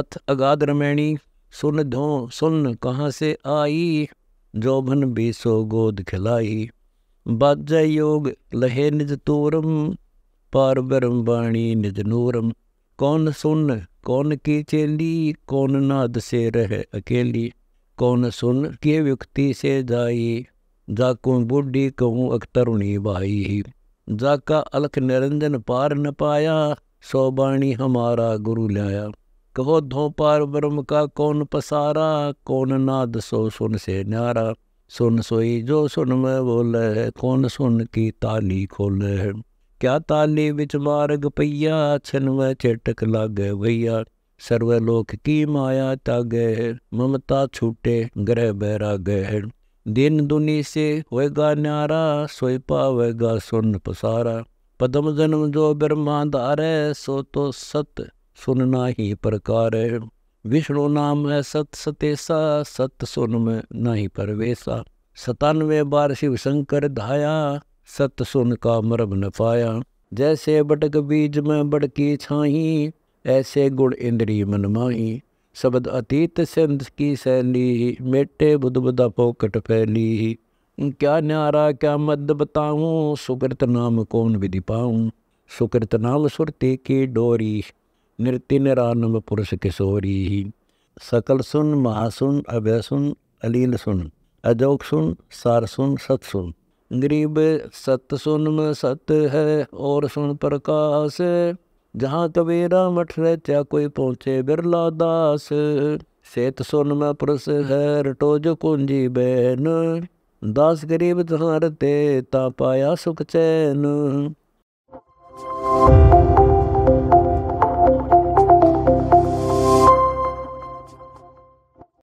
अथ अगाध रमैणी सुन धो सुन कहाँ से आई जौभन बेसो गोद खिलाई बाज योग लहे निज तोरम पार ब्रह्म वाणी निज नूरम कौन सुन कौन की चेली कौन नाद से रह अकेली कौन सुन के व्यक्ति से जाई जाकू बूढ़ी कहूँ अख्तरुणी भाई जाका अलख निरंजन पार न पाया बाणी हमारा गुरु लाया कहो पार ब्रह्म का कौन पसारा कौन नाद सो सुन से न्यारा सुन सोई जो सुन में बोले है कौन सुन की ताली खोले है क्या ताली बिच मार्ग पैया छिन में चेटक लागे भैया सर्वलोक की माया तागे है ममता छूटे ग्रह बैरा गये है दिन दुनी से होएगा न्यारा सोई पावेगा सुन पसारा पदम जन्म जो ब्रह्मा धारे सो तो सत सुनना ही प्रकार है विष्णु नाम है सत सतेसा सत सुन में नहीं परवेशा सतानवे बार शिव शंकर धाया सत सुन का मरभ न पाया जैसे बटक बीज में बड़की छाही ऐसे गुण इंद्री मन माही शब्द अतीत सिंध की शैली मेटे बुदबुदा पोकट फैली क्या न्यारा क्या मद बताऊं सुकृत नाम कौन विधि पाऊं सुकृत नाम सुरती की डोरी नृत्यनिरानंद पुरुष किशोरी ही सकल सुन महासुन अभय सुन अलील सुन अजोक सुन सार सुन सत सुन गरीब सत सुन में सत है और सुन प्रकाश जहाँ कबीरा मठ रचा कोई पहुँचे बिरला दास सेत सुन में पुरुष है रटो जो कुंजी बैन दास गरीब तुम्हार ते ता पाया सुख चैन